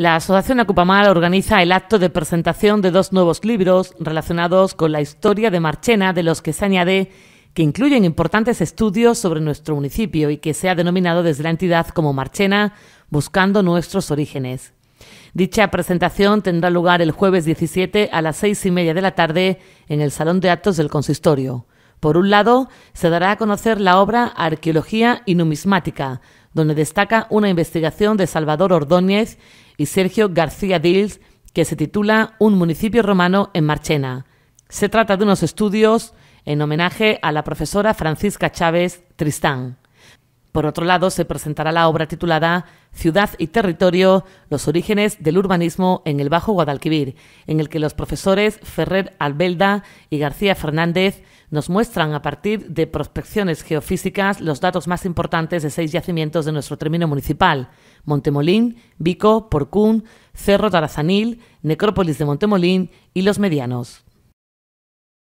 La Asociación Acupamar organiza el acto de presentación de dos nuevos libros relacionados con la historia de Marchena, de los que se añade que incluyen importantes estudios sobre nuestro municipio y que se ha denominado desde la entidad como Marchena, buscando nuestros orígenes. Dicha presentación tendrá lugar el jueves 17 a las seis y media de la tarde en el Salón de Actos del Consistorio. Por un lado, se dará a conocer la obra Arqueología y Numismática, donde destaca una investigación de Salvador Ordóñez y Sergio García Dils que se titula Un municipio romano en Marchena. Se trata de unos estudios en homenaje a la profesora Francisca Chávez Tristán. Por otro lado, se presentará la obra titulada Ciudad y Territorio, los orígenes del urbanismo en el Bajo Guadalquivir, en el que los profesores Ferrer Albelda y García Fernández nos muestran a partir de prospecciones geofísicas los datos más importantes de seis yacimientos de nuestro término municipal, Montemolín, Vico, Porcún, Cerro Tarazanil, Necrópolis de Montemolín y Los Medianos.